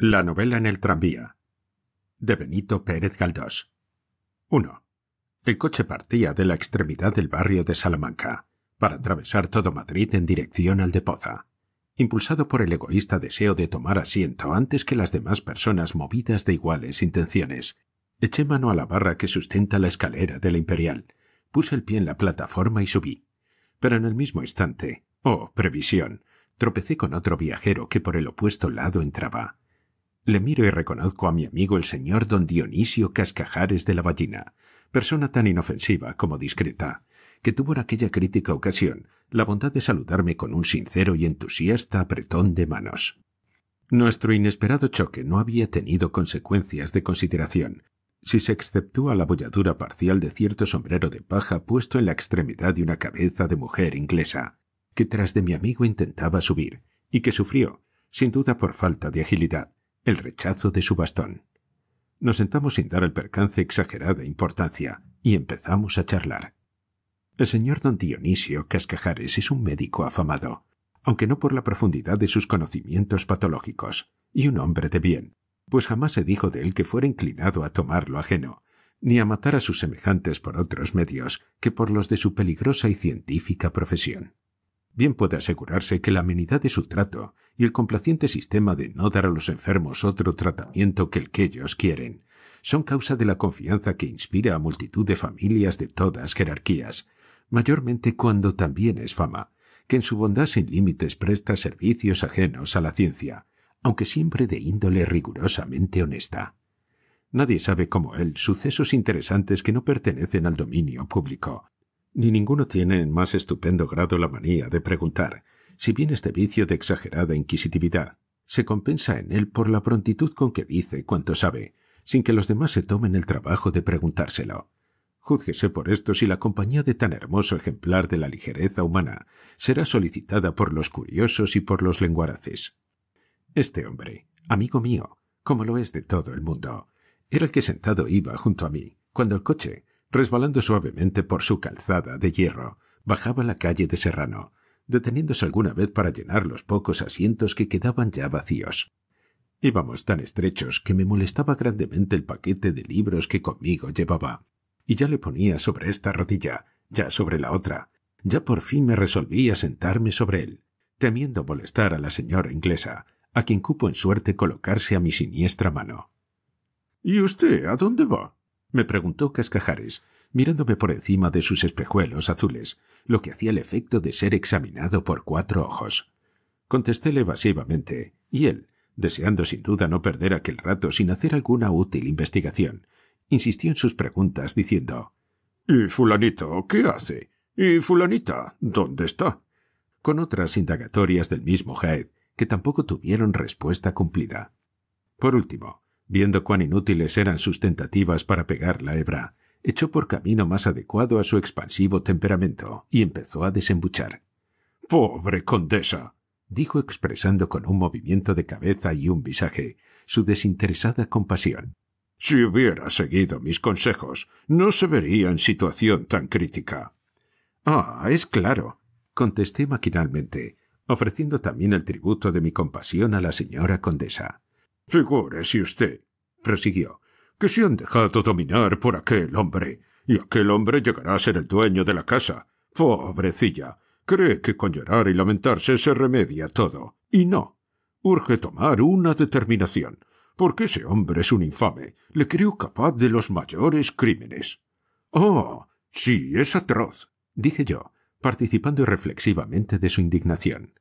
La novela en el tranvía de Benito Pérez Galdós 1. El coche partía de la extremidad del barrio de Salamanca para atravesar todo Madrid en dirección al de Poza, impulsado por el egoísta deseo de tomar asiento antes que las demás personas movidas de iguales intenciones. Eché mano a la barra que sustenta la escalera de la Imperial, puse el pie en la plataforma y subí. Pero en el mismo instante, oh previsión, tropecé con otro viajero que por el opuesto lado entraba le miro y reconozco a mi amigo el señor don Dionisio Cascajares de la Ballina, persona tan inofensiva como discreta, que tuvo en aquella crítica ocasión la bondad de saludarme con un sincero y entusiasta apretón de manos. Nuestro inesperado choque no había tenido consecuencias de consideración, si se exceptúa la bolladura parcial de cierto sombrero de paja puesto en la extremidad de una cabeza de mujer inglesa, que tras de mi amigo intentaba subir, y que sufrió, sin duda por falta de agilidad, el rechazo de su bastón. Nos sentamos sin dar al percance exagerada importancia y empezamos a charlar. El señor don Dionisio Cascajares es un médico afamado, aunque no por la profundidad de sus conocimientos patológicos, y un hombre de bien, pues jamás se dijo de él que fuera inclinado a tomar lo ajeno, ni a matar a sus semejantes por otros medios que por los de su peligrosa y científica profesión bien puede asegurarse que la amenidad de su trato y el complaciente sistema de no dar a los enfermos otro tratamiento que el que ellos quieren son causa de la confianza que inspira a multitud de familias de todas jerarquías, mayormente cuando también es fama, que en su bondad sin límites presta servicios ajenos a la ciencia, aunque siempre de índole rigurosamente honesta. Nadie sabe como él sucesos interesantes que no pertenecen al dominio público, ni ninguno tiene en más estupendo grado la manía de preguntar, si bien este vicio de exagerada inquisitividad se compensa en él por la prontitud con que dice cuanto sabe, sin que los demás se tomen el trabajo de preguntárselo. Júzguese por esto si la compañía de tan hermoso ejemplar de la ligereza humana será solicitada por los curiosos y por los lenguaraces. Este hombre, amigo mío, como lo es de todo el mundo, era el que sentado iba junto a mí, cuando el coche, resbalando suavemente por su calzada de hierro, bajaba la calle de Serrano, deteniéndose alguna vez para llenar los pocos asientos que quedaban ya vacíos. Íbamos tan estrechos que me molestaba grandemente el paquete de libros que conmigo llevaba, y ya le ponía sobre esta rodilla, ya sobre la otra. Ya por fin me resolví a sentarme sobre él, temiendo molestar a la señora inglesa, a quien cupo en suerte colocarse a mi siniestra mano. ¿Y usted a dónde va? me preguntó Cascajares, mirándome por encima de sus espejuelos azules, lo que hacía el efecto de ser examinado por cuatro ojos. Contesté evasivamente, y él, deseando sin duda no perder aquel rato sin hacer alguna útil investigación, insistió en sus preguntas diciendo ¿Y fulanito qué hace? ¿Y fulanita dónde está? con otras indagatorias del mismo Jaez, que tampoco tuvieron respuesta cumplida. Por último, viendo cuán inútiles eran sus tentativas para pegar la hebra, echó por camino más adecuado a su expansivo temperamento y empezó a desembuchar. Pobre condesa. dijo expresando con un movimiento de cabeza y un visaje su desinteresada compasión. Si hubiera seguido mis consejos, no se vería en situación tan crítica. Ah, es claro, contesté maquinalmente, ofreciendo también el tributo de mi compasión a la señora condesa. Figúrese usted, prosiguió, que se han dejado dominar por aquel hombre, y aquel hombre llegará a ser el dueño de la casa. Pobrecilla. Cree que con llorar y lamentarse se remedia todo. Y no. Urge tomar una determinación, porque ese hombre es un infame. Le creo capaz de los mayores crímenes. Oh. sí, es atroz. dije yo, participando reflexivamente de su indignación.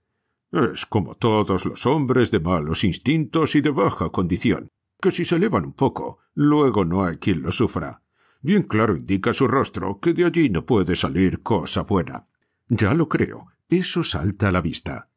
Es como todos los hombres de malos instintos y de baja condición, que si se elevan un poco, luego no hay quien lo sufra. Bien claro indica su rostro que de allí no puede salir cosa buena. Ya lo creo, eso salta a la vista.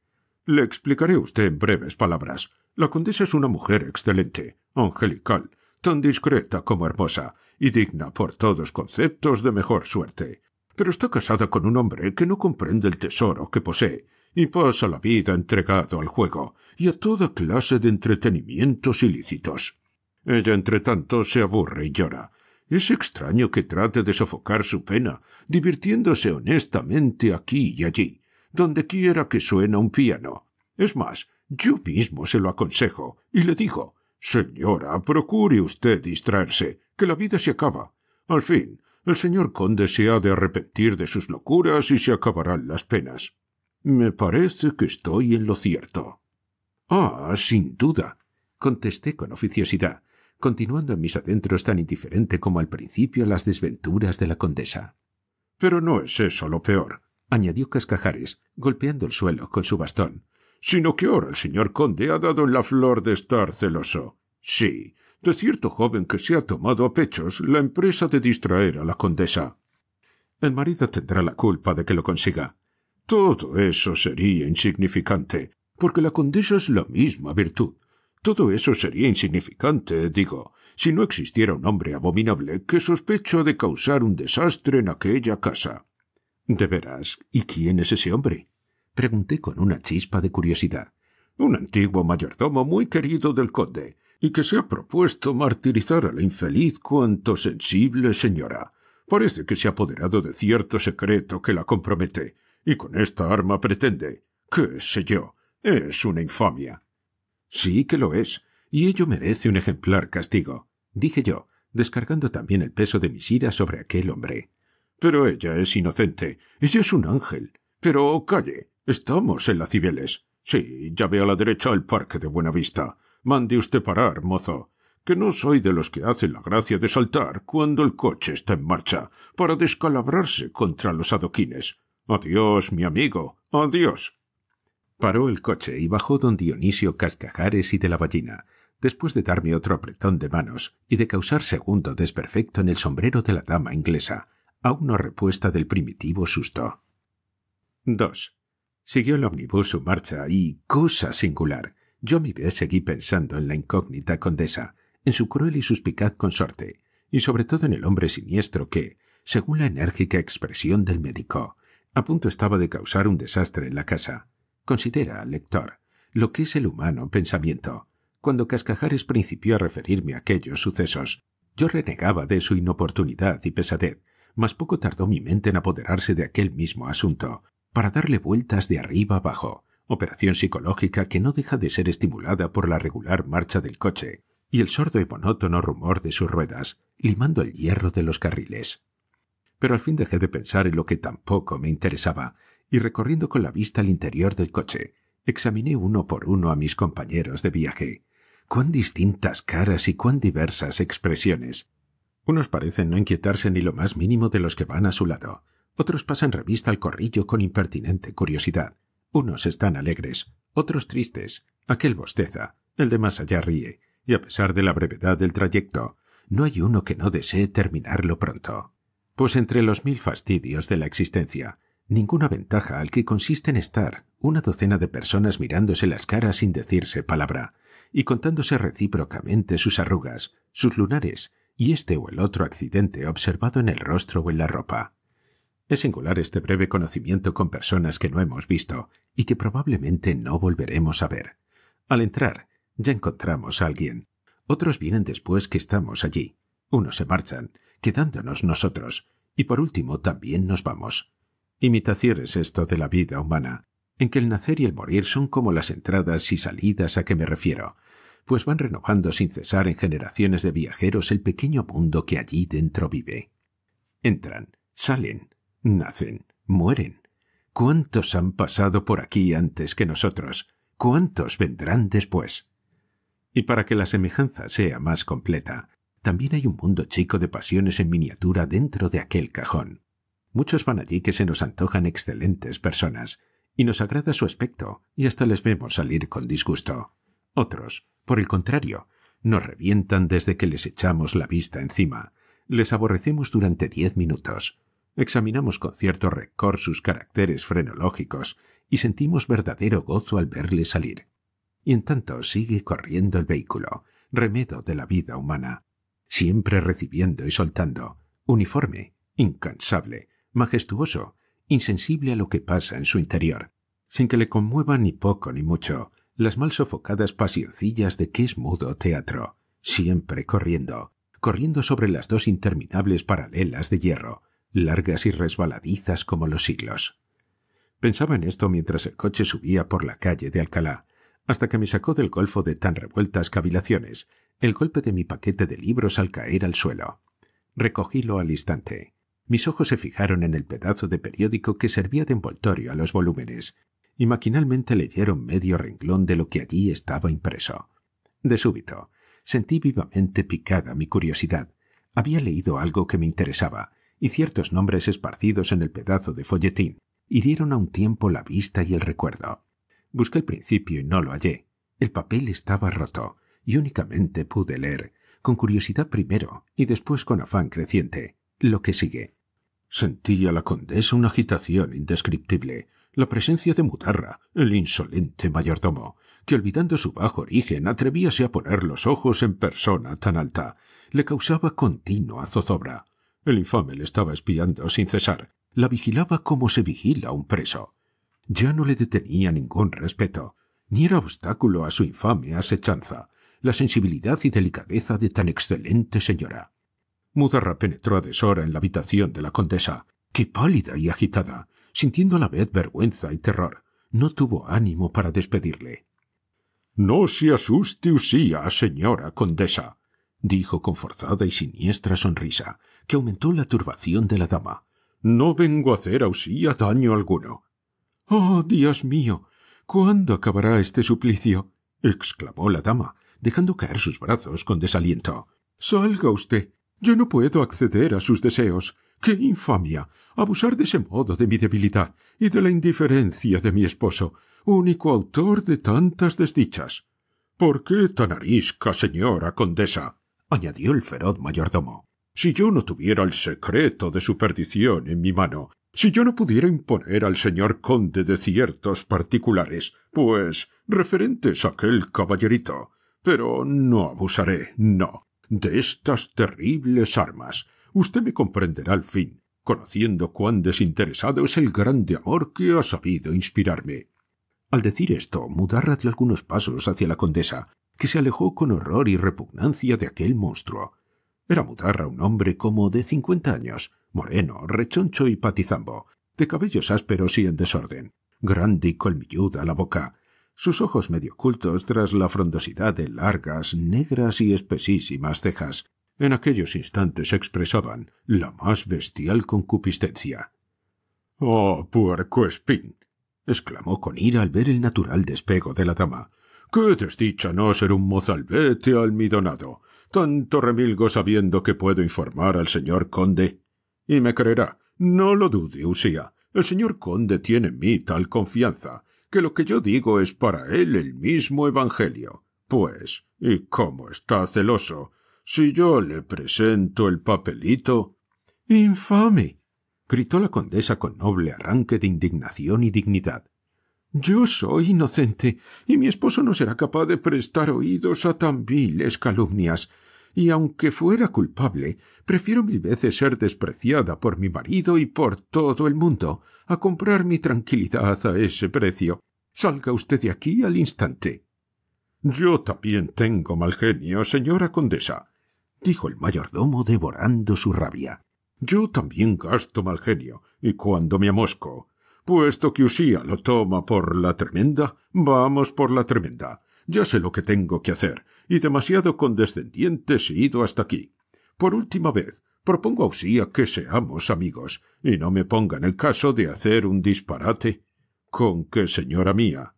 Le explicaré usted en breves palabras. La condesa es una mujer excelente, angelical, tan discreta como hermosa, y digna por todos conceptos de mejor suerte. Pero está casada con un hombre que no comprende el tesoro que posee, y pasa la vida entregado al juego y a toda clase de entretenimientos ilícitos. Ella, entre tanto, se aburre y llora. Es extraño que trate de sofocar su pena, divirtiéndose honestamente aquí y allí, donde quiera que suena un piano. Es más, yo mismo se lo aconsejo, y le digo Señora, procure usted distraerse, que la vida se acaba. Al fin, el señor conde se ha de arrepentir de sus locuras y se acabarán las penas. Me parece que estoy en lo cierto. Ah, sin duda, contesté con oficiosidad, continuando en mis adentros tan indiferente como al principio las desventuras de la condesa. Pero no es eso lo peor, añadió Cascajares, golpeando el suelo con su bastón, sino que ahora el señor conde ha dado la flor de estar celoso. Sí, de cierto joven que se ha tomado a pechos la empresa de distraer a la condesa. El marido tendrá la culpa de que lo consiga, todo eso sería insignificante, porque la condesa es la misma virtud. Todo eso sería insignificante, digo, si no existiera un hombre abominable que sospecho de causar un desastre en aquella casa. De veras, ¿y quién es ese hombre? pregunté con una chispa de curiosidad. Un antiguo mayordomo muy querido del conde, y que se ha propuesto martirizar a la infeliz cuanto sensible señora. Parece que se ha apoderado de cierto secreto que la compromete y con esta arma pretende. qué sé yo. es una infamia. Sí que lo es, y ello merece un ejemplar castigo, dije yo, descargando también el peso de mis iras sobre aquel hombre. Pero ella es inocente, ella es un ángel. Pero calle, estamos en la Cibeles. Sí, ya ve a la derecha el parque de buena vista Mande usted parar, mozo que no soy de los que hacen la gracia de saltar cuando el coche está en marcha, para descalabrarse contra los adoquines. Adiós, mi amigo. Adiós. Paró el coche y bajó don Dionisio Cascajares y de la ballina, después de darme otro apretón de manos y de causar segundo desperfecto en el sombrero de la dama inglesa, aún no repuesta del primitivo susto. 2. Siguió el omnibus su marcha y, cosa singular, yo a mi vez seguí pensando en la incógnita condesa, en su cruel y suspicaz consorte, y sobre todo en el hombre siniestro que, según la enérgica expresión del médico, a punto estaba de causar un desastre en la casa. Considera, lector, lo que es el humano pensamiento. Cuando Cascajares principió a referirme a aquellos sucesos, yo renegaba de su inoportunidad y pesadez, mas poco tardó mi mente en apoderarse de aquel mismo asunto, para darle vueltas de arriba abajo, operación psicológica que no deja de ser estimulada por la regular marcha del coche y el sordo y monótono rumor de sus ruedas, limando el hierro de los carriles pero al fin dejé de pensar en lo que tampoco me interesaba y recorriendo con la vista el interior del coche, examiné uno por uno a mis compañeros de viaje. Cuán distintas caras y cuán diversas expresiones. Unos parecen no inquietarse ni lo más mínimo de los que van a su lado. Otros pasan revista al corrillo con impertinente curiosidad. Unos están alegres, otros tristes. Aquel bosteza, el de más allá ríe, y a pesar de la brevedad del trayecto, no hay uno que no desee terminarlo pronto. Pues entre los mil fastidios de la existencia, ninguna ventaja al que consiste en estar una docena de personas mirándose las caras sin decirse palabra y contándose recíprocamente sus arrugas, sus lunares y este o el otro accidente observado en el rostro o en la ropa. Es singular este breve conocimiento con personas que no hemos visto y que probablemente no volveremos a ver. Al entrar, ya encontramos a alguien. Otros vienen después que estamos allí. Unos se marchan, quedándonos nosotros, y por último también nos vamos. Imitación es esto de la vida humana, en que el nacer y el morir son como las entradas y salidas a que me refiero, pues van renovando sin cesar en generaciones de viajeros el pequeño mundo que allí dentro vive. Entran, salen, nacen, mueren. ¿Cuántos han pasado por aquí antes que nosotros? ¿Cuántos vendrán después? Y para que la semejanza sea más completa, también hay un mundo chico de pasiones en miniatura dentro de aquel cajón. Muchos van allí que se nos antojan excelentes personas, y nos agrada su aspecto, y hasta les vemos salir con disgusto. Otros, por el contrario, nos revientan desde que les echamos la vista encima. Les aborrecemos durante diez minutos. Examinamos con cierto recor sus caracteres frenológicos y sentimos verdadero gozo al verle salir. Y en tanto sigue corriendo el vehículo, remedo de la vida humana siempre recibiendo y soltando, uniforme, incansable, majestuoso, insensible a lo que pasa en su interior, sin que le conmueva ni poco ni mucho las mal sofocadas pasioncillas de que es mudo teatro, siempre corriendo, corriendo sobre las dos interminables paralelas de hierro, largas y resbaladizas como los siglos. Pensaba en esto mientras el coche subía por la calle de Alcalá, hasta que me sacó del golfo de tan revueltas cavilaciones el golpe de mi paquete de libros al caer al suelo. Recogílo al instante. Mis ojos se fijaron en el pedazo de periódico que servía de envoltorio a los volúmenes, y maquinalmente leyeron medio renglón de lo que allí estaba impreso. De súbito, sentí vivamente picada mi curiosidad. Había leído algo que me interesaba, y ciertos nombres esparcidos en el pedazo de folletín hirieron a un tiempo la vista y el recuerdo. Busqué el principio y no lo hallé. El papel estaba roto, y únicamente pude leer, con curiosidad primero y después con afán creciente, lo que sigue. Sentía la condesa una agitación indescriptible, la presencia de Mutarra, el insolente mayordomo, que olvidando su bajo origen atrevíase a poner los ojos en persona tan alta, le causaba continua zozobra. El infame le estaba espiando sin cesar, la vigilaba como se vigila un preso. Ya no le detenía ningún respeto, ni era obstáculo a su infame asechanza la sensibilidad y delicadeza de tan excelente señora. Mudarra penetró a deshora en la habitación de la condesa, que pálida y agitada, sintiendo a la vez vergüenza y terror, no tuvo ánimo para despedirle. No se asuste usía, señora condesa, dijo con forzada y siniestra sonrisa, que aumentó la turbación de la dama. No vengo a hacer a usía daño alguno. Oh, Dios mío. ¿Cuándo acabará este suplicio? exclamó la dama, dejando caer sus brazos con desaliento. Salga usted. Yo no puedo acceder a sus deseos. ¡Qué infamia! Abusar de ese modo de mi debilidad y de la indiferencia de mi esposo, único autor de tantas desdichas. ¿Por qué tan arisca, señora condesa? añadió el feroz mayordomo. Si yo no tuviera el secreto de su perdición en mi mano, si yo no pudiera imponer al señor conde de ciertos particulares, pues referentes a aquel caballerito, pero no abusaré, no, de estas terribles armas. Usted me comprenderá al fin, conociendo cuán desinteresado es el grande amor que ha sabido inspirarme. Al decir esto, Mudarra dio algunos pasos hacia la condesa, que se alejó con horror y repugnancia de aquel monstruo. Era Mudarra un hombre como de cincuenta años, moreno, rechoncho y patizambo, de cabellos ásperos y en desorden, grande y colmilluda la boca, sus ojos medio ocultos tras la frondosidad de largas, negras y espesísimas cejas, en aquellos instantes expresaban la más bestial concupiscencia. Oh, puerco espín. exclamó con ira al ver el natural despego de la dama. Qué desdicha no ser un mozalbete almidonado. Tanto remilgo sabiendo que puedo informar al señor conde. Y me creerá, no lo dude, Usía. El señor conde tiene en mí tal confianza que lo que yo digo es para él el mismo Evangelio. Pues, ¿y cómo está celoso? Si yo le presento el papelito. Infame. gritó la condesa con noble arranque de indignación y dignidad. Yo soy inocente, y mi esposo no será capaz de prestar oídos a tan viles calumnias y aunque fuera culpable, prefiero mil veces ser despreciada por mi marido y por todo el mundo a comprar mi tranquilidad a ese precio. Salga usted de aquí al instante. Yo también tengo mal genio, señora condesa, dijo el mayordomo devorando su rabia. Yo también gasto mal genio, y cuando me amosco, puesto que Usía lo toma por la tremenda, vamos por la tremenda. Ya sé lo que tengo que hacer, y demasiado condescendiente he ido hasta aquí. Por última vez, propongo a Usía que seamos amigos, y no me ponga en el caso de hacer un disparate. ¿Con qué, señora mía?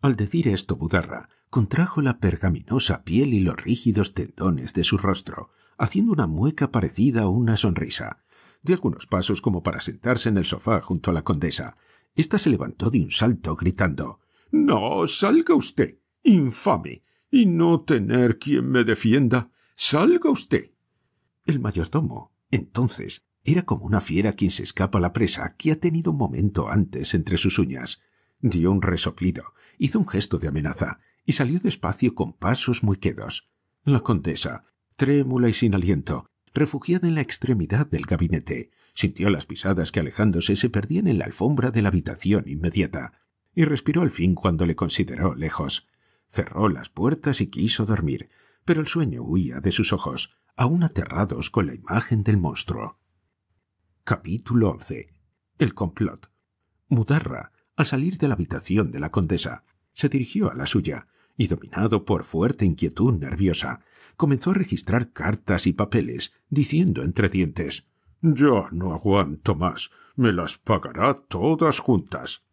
Al decir esto, Budarra contrajo la pergaminosa piel y los rígidos tendones de su rostro, haciendo una mueca parecida a una sonrisa. Dio algunos pasos como para sentarse en el sofá junto a la condesa. Esta se levantó de un salto, gritando No, salga usted infame, y no tener quien me defienda. Salga usted. El mayordomo, entonces, era como una fiera quien se escapa a la presa que ha tenido un momento antes entre sus uñas. Dio un resoplido, hizo un gesto de amenaza y salió despacio con pasos muy quedos. La condesa, trémula y sin aliento, refugiada en la extremidad del gabinete, sintió las pisadas que alejándose se perdían en la alfombra de la habitación inmediata, y respiró al fin cuando le consideró lejos. Cerró las puertas y quiso dormir, pero el sueño huía de sus ojos, aún aterrados con la imagen del monstruo. Capítulo 11. El complot. Mudarra, al salir de la habitación de la condesa, se dirigió a la suya y, dominado por fuerte inquietud nerviosa, comenzó a registrar cartas y papeles, diciendo entre dientes Ya no aguanto más. Me las pagará todas juntas.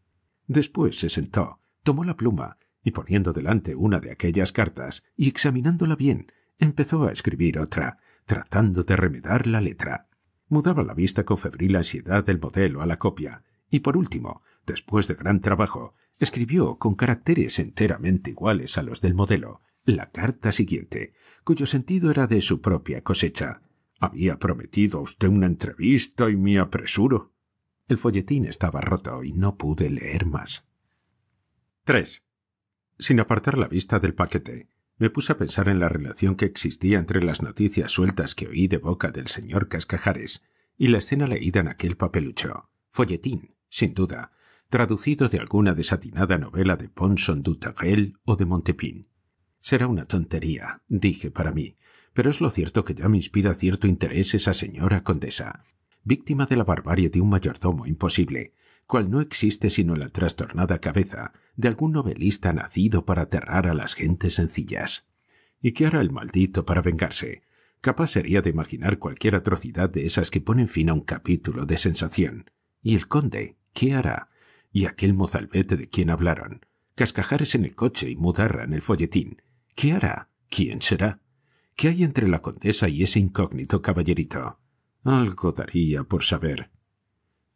Después se sentó, tomó la pluma y poniendo delante una de aquellas cartas y examinándola bien, empezó a escribir otra, tratando de remedar la letra. Mudaba la vista con febril ansiedad del modelo a la copia, y por último, después de gran trabajo, escribió con caracteres enteramente iguales a los del modelo la carta siguiente, cuyo sentido era de su propia cosecha. Había prometido a usted una entrevista y me apresuro. El folletín estaba roto y no pude leer más. 3. Sin apartar la vista del paquete, me puse a pensar en la relación que existía entre las noticias sueltas que oí de boca del señor Cascajares y la escena leída en aquel papelucho, folletín, sin duda, traducido de alguna desatinada novela de Ponson Dutarel o de Montepin. Será una tontería, dije para mí, pero es lo cierto que ya me inspira cierto interés esa señora condesa, víctima de la barbarie de un mayordomo imposible, cual no existe sino la trastornada cabeza de algún novelista nacido para aterrar a las gentes sencillas. ¿Y qué hará el maldito para vengarse? Capaz sería de imaginar cualquier atrocidad de esas que ponen fin a un capítulo de sensación. ¿Y el conde? ¿Qué hará? ¿Y aquel mozalbete de quien hablaron? Cascajares en el coche y mudarra en el folletín. ¿Qué hará? ¿Quién será? ¿Qué hay entre la condesa y ese incógnito caballerito? Algo daría por saber.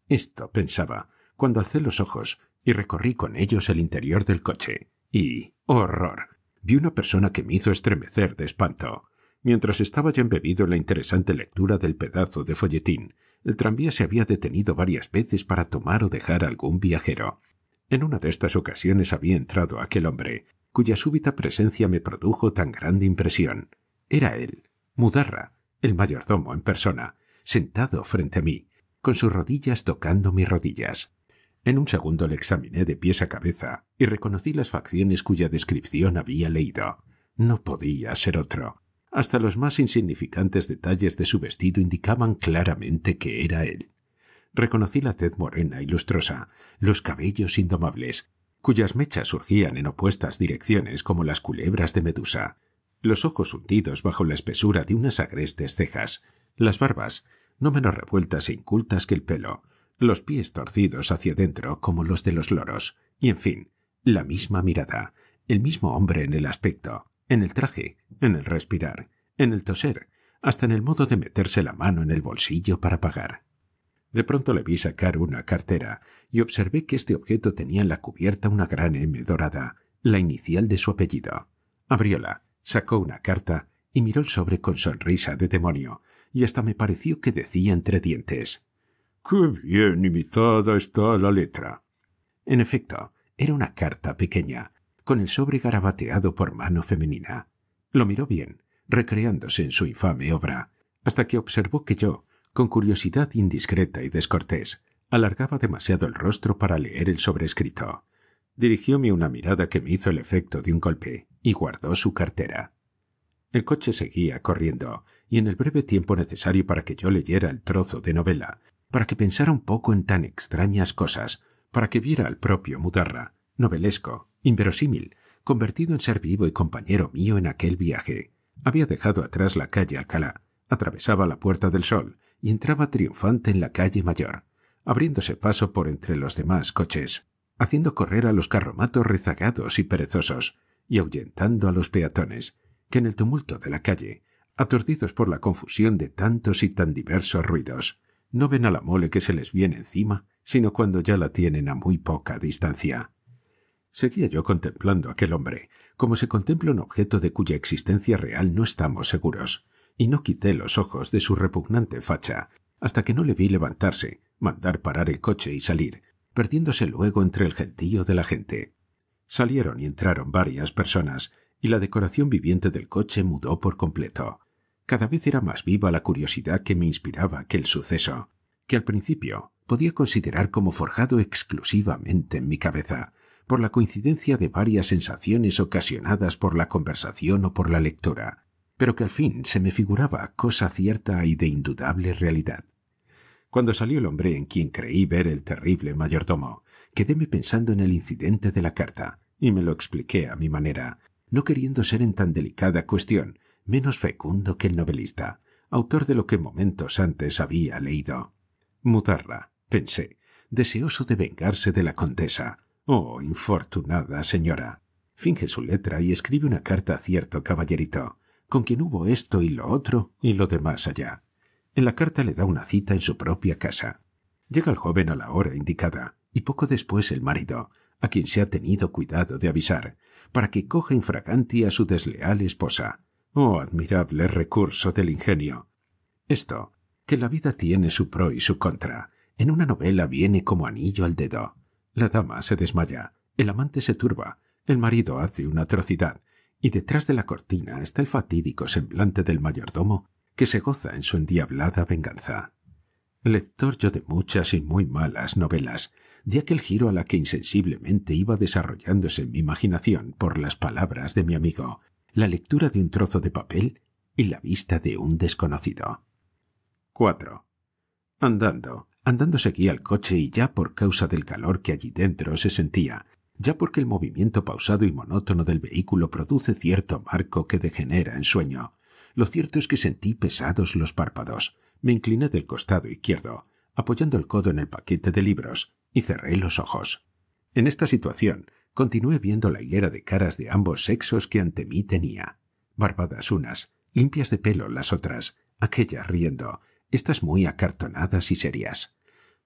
Esto pensaba, cuando alcé los ojos y recorrí con ellos el interior del coche. Y, horror, vi una persona que me hizo estremecer de espanto. Mientras estaba ya embebido en la interesante lectura del pedazo de folletín, el tranvía se había detenido varias veces para tomar o dejar algún viajero. En una de estas ocasiones había entrado aquel hombre, cuya súbita presencia me produjo tan grande impresión. Era él, Mudarra, el mayordomo en persona, sentado frente a mí, con sus rodillas tocando mis rodillas. En un segundo le examiné de pies a cabeza y reconocí las facciones cuya descripción había leído. No podía ser otro. Hasta los más insignificantes detalles de su vestido indicaban claramente que era él. Reconocí la tez morena y lustrosa, los cabellos indomables, cuyas mechas surgían en opuestas direcciones como las culebras de Medusa, los ojos hundidos bajo la espesura de unas agrestes cejas, las barbas, no menos revueltas e incultas que el pelo, los pies torcidos hacia dentro como los de los loros, y en fin, la misma mirada, el mismo hombre en el aspecto, en el traje, en el respirar, en el toser, hasta en el modo de meterse la mano en el bolsillo para pagar. De pronto le vi sacar una cartera y observé que este objeto tenía en la cubierta una gran M dorada, la inicial de su apellido. Abrióla, sacó una carta y miró el sobre con sonrisa de demonio, y hasta me pareció que decía entre dientes Qué bien imitada está la letra. En efecto, era una carta pequeña, con el sobre garabateado por mano femenina. Lo miró bien, recreándose en su infame obra, hasta que observó que yo, con curiosidad indiscreta y descortés, alargaba demasiado el rostro para leer el sobrescrito. Dirigióme una mirada que me hizo el efecto de un golpe y guardó su cartera. El coche seguía corriendo, y en el breve tiempo necesario para que yo leyera el trozo de novela, para que pensara un poco en tan extrañas cosas, para que viera al propio Mudarra, novelesco, inverosímil, convertido en ser vivo y compañero mío en aquel viaje. Había dejado atrás la calle Alcalá, atravesaba la Puerta del Sol y entraba triunfante en la calle Mayor, abriéndose paso por entre los demás coches, haciendo correr a los carromatos rezagados y perezosos, y ahuyentando a los peatones, que en el tumulto de la calle, aturdidos por la confusión de tantos y tan diversos ruidos, no ven a la mole que se les viene encima, sino cuando ya la tienen a muy poca distancia. Seguía yo contemplando a aquel hombre, como se contempla un objeto de cuya existencia real no estamos seguros, y no quité los ojos de su repugnante facha, hasta que no le vi levantarse, mandar parar el coche y salir, perdiéndose luego entre el gentío de la gente. Salieron y entraron varias personas, y la decoración viviente del coche mudó por completo. Cada vez era más viva la curiosidad que me inspiraba aquel suceso, que al principio podía considerar como forjado exclusivamente en mi cabeza, por la coincidencia de varias sensaciones ocasionadas por la conversación o por la lectura, pero que al fin se me figuraba cosa cierta y de indudable realidad. Cuando salió el hombre en quien creí ver el terrible mayordomo, quedéme pensando en el incidente de la carta, y me lo expliqué a mi manera, no queriendo ser en tan delicada cuestión menos fecundo que el novelista, autor de lo que momentos antes había leído. Mutarla, pensé, deseoso de vengarse de la condesa. Oh, infortunada señora. Finge su letra y escribe una carta a cierto caballerito, con quien hubo esto y lo otro y lo demás allá. En la carta le da una cita en su propia casa. Llega el joven a la hora indicada, y poco después el marido, a quien se ha tenido cuidado de avisar, para que coja infraganti a su desleal esposa, Oh admirable recurso del ingenio. Esto, que la vida tiene su pro y su contra, en una novela viene como anillo al dedo. La dama se desmaya, el amante se turba, el marido hace una atrocidad, y detrás de la cortina está el fatídico semblante del mayordomo que se goza en su endiablada venganza. Lector yo de muchas y muy malas novelas, de aquel giro a la que insensiblemente iba desarrollándose mi imaginación por las palabras de mi amigo, la lectura de un trozo de papel y la vista de un desconocido. 4. Andando. Andando seguía al coche y ya por causa del calor que allí dentro se sentía, ya porque el movimiento pausado y monótono del vehículo produce cierto marco que degenera en sueño. Lo cierto es que sentí pesados los párpados. Me incliné del costado izquierdo, apoyando el codo en el paquete de libros, y cerré los ojos. En esta situación, Continué viendo la hilera de caras de ambos sexos que ante mí tenía. Barbadas unas, limpias de pelo las otras, aquellas riendo, estas muy acartonadas y serias.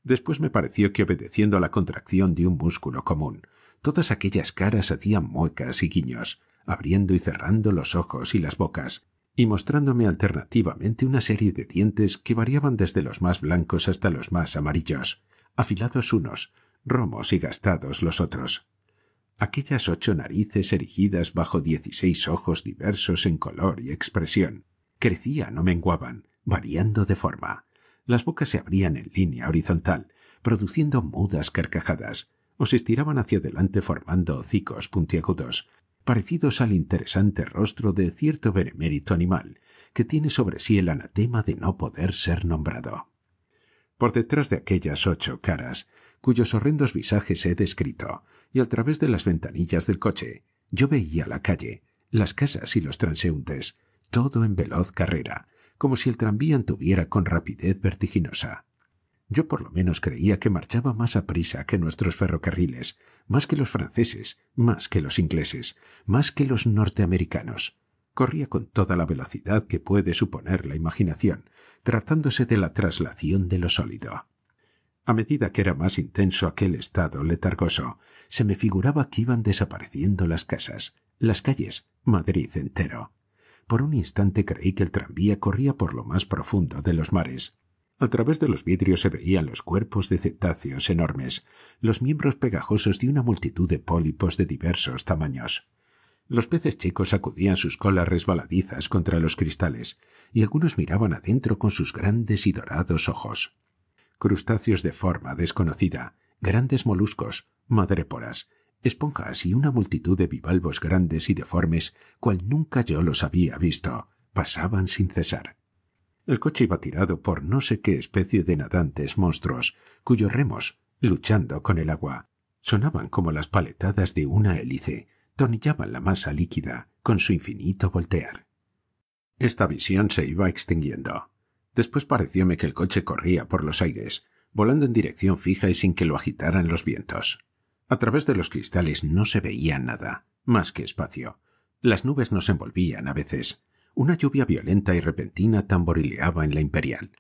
Después me pareció que obedeciendo a la contracción de un músculo común, todas aquellas caras hacían muecas y guiños, abriendo y cerrando los ojos y las bocas, y mostrándome alternativamente una serie de dientes que variaban desde los más blancos hasta los más amarillos, afilados unos, romos y gastados los otros aquellas ocho narices erigidas bajo dieciséis ojos diversos en color y expresión, crecían o menguaban, variando de forma. Las bocas se abrían en línea horizontal, produciendo mudas carcajadas, o se estiraban hacia adelante formando hocicos puntiagudos, parecidos al interesante rostro de cierto benemérito animal, que tiene sobre sí el anatema de no poder ser nombrado. Por detrás de aquellas ocho caras, cuyos horrendos visajes he descrito, y a través de las ventanillas del coche yo veía la calle, las casas y los transeúntes, todo en veloz carrera, como si el tranvía anduviera con rapidez vertiginosa. Yo por lo menos creía que marchaba más a prisa que nuestros ferrocarriles, más que los franceses, más que los ingleses, más que los norteamericanos. Corría con toda la velocidad que puede suponer la imaginación, tratándose de la traslación de lo sólido. A medida que era más intenso aquel estado letargoso, se me figuraba que iban desapareciendo las casas, las calles, Madrid entero. Por un instante creí que el tranvía corría por lo más profundo de los mares. A través de los vidrios se veían los cuerpos de cetáceos enormes, los miembros pegajosos de una multitud de pólipos de diversos tamaños. Los peces chicos sacudían sus colas resbaladizas contra los cristales, y algunos miraban adentro con sus grandes y dorados ojos crustáceos de forma desconocida, grandes moluscos, madréporas, esponjas y una multitud de bivalvos grandes y deformes cual nunca yo los había visto, pasaban sin cesar. El coche iba tirado por no sé qué especie de nadantes monstruos, cuyos remos, luchando con el agua, sonaban como las paletadas de una hélice, tornillaban la masa líquida con su infinito voltear. Esta visión se iba extinguiendo. Después parecióme que el coche corría por los aires, volando en dirección fija y sin que lo agitaran los vientos. A través de los cristales no se veía nada, más que espacio. Las nubes nos envolvían a veces. Una lluvia violenta y repentina tamborileaba en la imperial.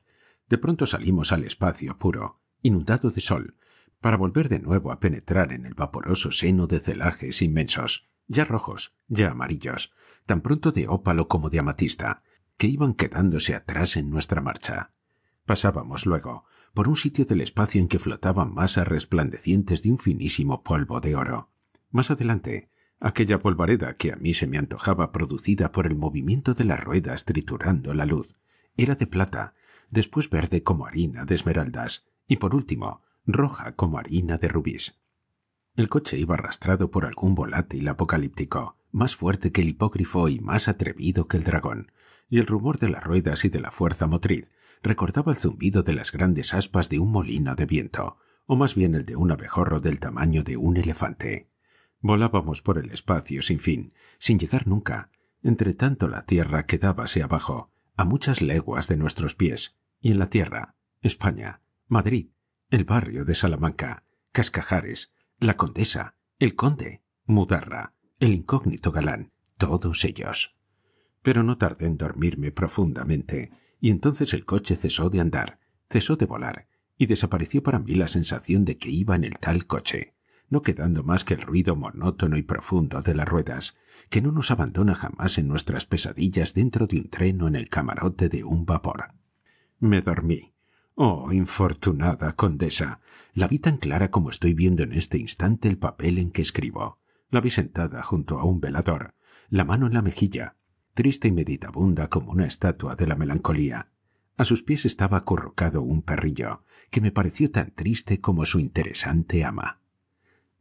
De pronto salimos al espacio puro, inundado de sol, para volver de nuevo a penetrar en el vaporoso seno de celajes inmensos, ya rojos, ya amarillos, tan pronto de ópalo como de amatista, que iban quedándose atrás en nuestra marcha. Pasábamos luego por un sitio del espacio en que flotaban masas resplandecientes de un finísimo polvo de oro. Más adelante, aquella polvareda que a mí se me antojaba producida por el movimiento de las ruedas triturando la luz, era de plata, después verde como harina de esmeraldas, y por último, roja como harina de rubíes. El coche iba arrastrado por algún volátil apocalíptico, más fuerte que el hipócrifo y más atrevido que el dragón, y el rumor de las ruedas y de la fuerza motriz recordaba el zumbido de las grandes aspas de un molino de viento, o más bien el de un abejorro del tamaño de un elefante. Volábamos por el espacio sin fin, sin llegar nunca. Entre tanto la tierra quedábase abajo, a muchas leguas de nuestros pies, y en la tierra, España, Madrid, el barrio de Salamanca, Cascajares, la Condesa, el Conde, Mudarra, el incógnito galán, todos ellos pero no tardé en dormirme profundamente, y entonces el coche cesó de andar, cesó de volar, y desapareció para mí la sensación de que iba en el tal coche, no quedando más que el ruido monótono y profundo de las ruedas, que no nos abandona jamás en nuestras pesadillas dentro de un tren o en el camarote de un vapor. Me dormí. Oh, infortunada condesa. La vi tan clara como estoy viendo en este instante el papel en que escribo. La vi sentada junto a un velador, la mano en la mejilla, triste y meditabunda como una estatua de la melancolía. A sus pies estaba acurrucado un perrillo, que me pareció tan triste como su interesante ama.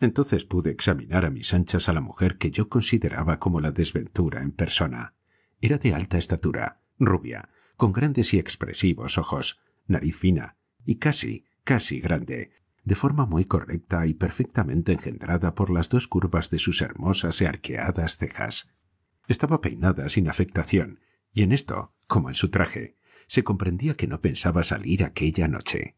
Entonces pude examinar a mis anchas a la mujer que yo consideraba como la desventura en persona. Era de alta estatura, rubia, con grandes y expresivos ojos, nariz fina y casi, casi grande, de forma muy correcta y perfectamente engendrada por las dos curvas de sus hermosas y arqueadas cejas. Estaba peinada sin afectación, y en esto, como en su traje, se comprendía que no pensaba salir aquella noche.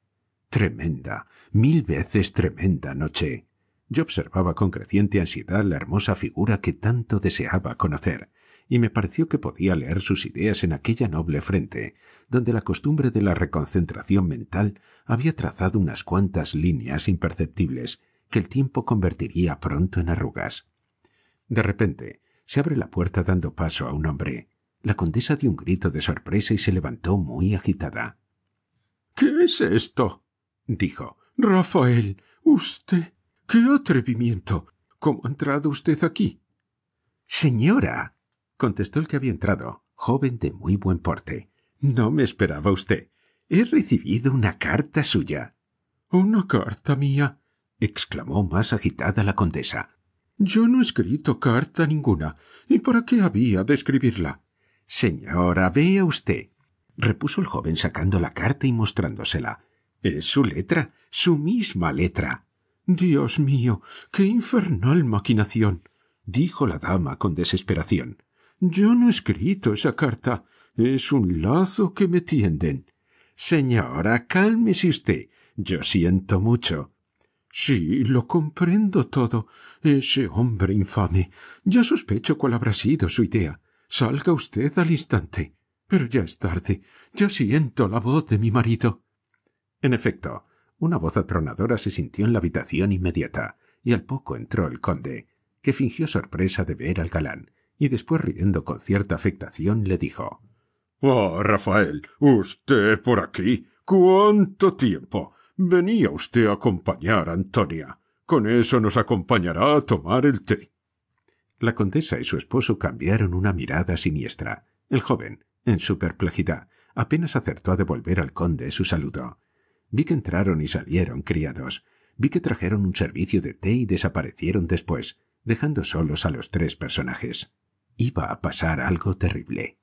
Tremenda, mil veces tremenda noche. Yo observaba con creciente ansiedad la hermosa figura que tanto deseaba conocer, y me pareció que podía leer sus ideas en aquella noble frente, donde la costumbre de la reconcentración mental había trazado unas cuantas líneas imperceptibles que el tiempo convertiría pronto en arrugas. De repente, se abre la puerta dando paso a un hombre. La condesa dio un grito de sorpresa y se levantó muy agitada. ¿Qué es esto? dijo. Rafael, usted. ¡Qué atrevimiento! ¿Cómo ha entrado usted aquí? Señora, contestó el que había entrado, joven de muy buen porte. No me esperaba usted. He recibido una carta suya. ¿Una carta mía? exclamó más agitada la condesa. Yo no he escrito carta ninguna. ¿Y para qué había de escribirla? Señora, vea usted, repuso el joven sacando la carta y mostrándosela. Es su letra, su misma letra. Dios mío, qué infernal maquinación. dijo la dama con desesperación. Yo no he escrito esa carta. Es un lazo que me tienden. Señora, cálmese usted. Yo siento mucho. Sí, lo comprendo todo. Ese hombre infame. Ya sospecho cuál habrá sido su idea. Salga usted al instante. Pero ya es tarde. Ya siento la voz de mi marido. En efecto, una voz atronadora se sintió en la habitación inmediata, y al poco entró el conde, que fingió sorpresa de ver al galán, y después riendo con cierta afectación le dijo Oh, Rafael, usted por aquí. ¿Cuánto tiempo? Venía usted a acompañar a Antonia. Con eso nos acompañará a tomar el té. La condesa y su esposo cambiaron una mirada siniestra. El joven, en su perplejidad, apenas acertó a devolver al conde su saludo. Vi que entraron y salieron criados. Vi que trajeron un servicio de té y desaparecieron después, dejando solos a los tres personajes. Iba a pasar algo terrible.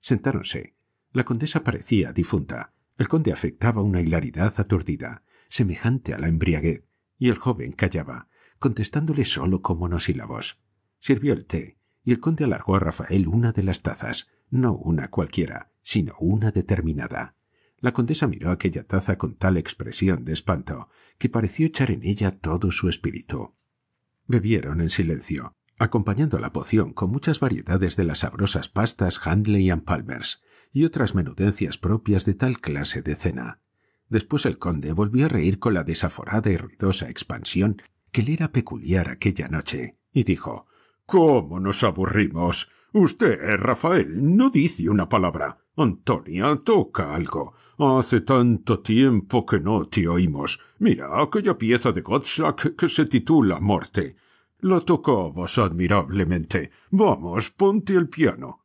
Sentáronse. La condesa parecía difunta. El conde afectaba una hilaridad aturdida, semejante a la embriaguez, y el joven callaba, contestándole solo con monosílabos. Sirvió el té, y el conde alargó a Rafael una de las tazas, no una cualquiera, sino una determinada. La condesa miró aquella taza con tal expresión de espanto que pareció echar en ella todo su espíritu. Bebieron en silencio, acompañando la poción con muchas variedades de las sabrosas pastas Handley y Palmers, y otras menudencias propias de tal clase de cena. Después el conde volvió a reír con la desaforada y ruidosa expansión que le era peculiar aquella noche, y dijo ¿Cómo nos aburrimos? Usted, Rafael, no dice una palabra. Antonia, toca algo. Hace tanto tiempo que no te oímos. Mira aquella pieza de Gottschalk que se titula Morte. La vos admirablemente. Vamos, ponte el piano.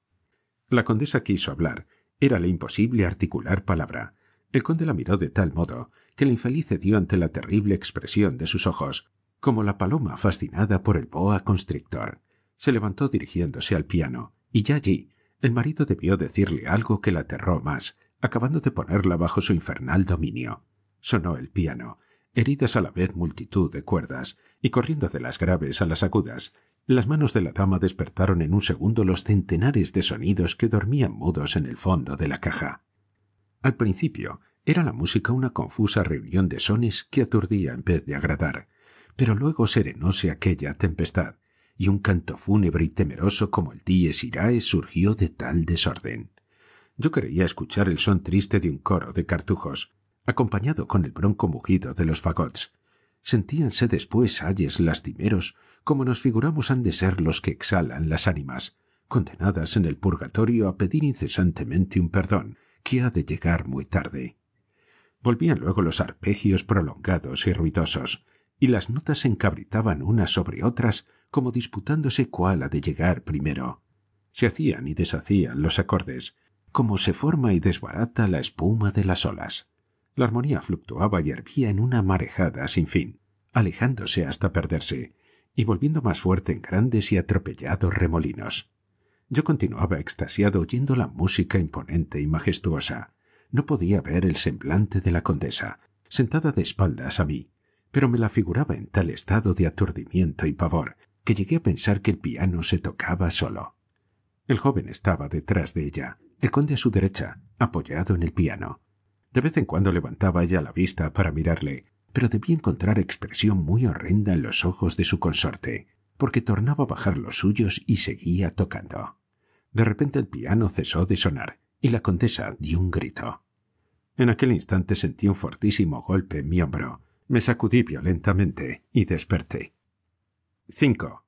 La condesa quiso hablar, la imposible articular palabra. El conde la miró de tal modo que la infeliz dio ante la terrible expresión de sus ojos, como la paloma fascinada por el boa constrictor. Se levantó dirigiéndose al piano, y ya allí el marido debió decirle algo que la aterró más, acabando de ponerla bajo su infernal dominio. Sonó el piano, heridas a la vez multitud de cuerdas, y corriendo de las graves a las agudas, las manos de la dama despertaron en un segundo los centenares de sonidos que dormían mudos en el fondo de la caja. Al principio era la música una confusa reunión de sones que aturdía en vez de agradar, pero luego serenóse aquella tempestad, y un canto fúnebre y temeroso como el dies irae surgió de tal desorden. Yo quería escuchar el son triste de un coro de cartujos, acompañado con el bronco mugido de los fagots. Sentíanse después ayes lastimeros como nos figuramos han de ser los que exhalan las ánimas, condenadas en el purgatorio a pedir incesantemente un perdón, que ha de llegar muy tarde. Volvían luego los arpegios prolongados y ruidosos, y las notas se encabritaban unas sobre otras como disputándose cuál ha de llegar primero. Se hacían y deshacían los acordes, como se forma y desbarata la espuma de las olas. La armonía fluctuaba y hervía en una marejada sin fin, alejándose hasta perderse, y volviendo más fuerte en grandes y atropellados remolinos. Yo continuaba extasiado oyendo la música imponente y majestuosa. No podía ver el semblante de la condesa, sentada de espaldas a mí, pero me la figuraba en tal estado de aturdimiento y pavor que llegué a pensar que el piano se tocaba solo. El joven estaba detrás de ella, el conde a su derecha, apoyado en el piano. De vez en cuando levantaba ella la vista para mirarle, pero debí encontrar expresión muy horrenda en los ojos de su consorte, porque tornaba a bajar los suyos y seguía tocando. De repente el piano cesó de sonar, y la condesa dio un grito. En aquel instante sentí un fortísimo golpe en mi hombro. Me sacudí violentamente y desperté. 5.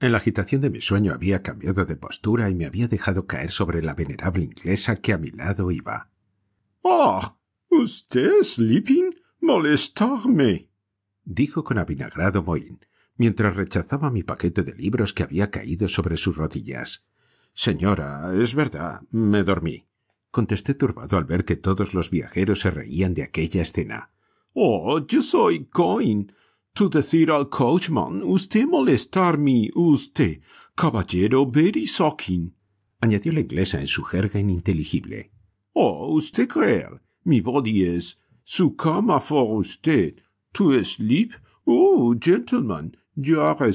En la agitación de mi sueño había cambiado de postura y me había dejado caer sobre la venerable inglesa que a mi lado iba. —¡Ah! ¿Usted, Sleeping? molestarme dijo con avinagrado Moin, mientras rechazaba mi paquete de libros que había caído sobre sus rodillas señora es verdad me dormí contesté turbado al ver que todos los viajeros se reían de aquella escena oh yo soy coin tú decir al coachman usted molestarme usted caballero Berisokin añadió la inglesa en su jerga ininteligible oh usted creer mi body es su cama for usted. To er sleep? Oh, gentleman, you are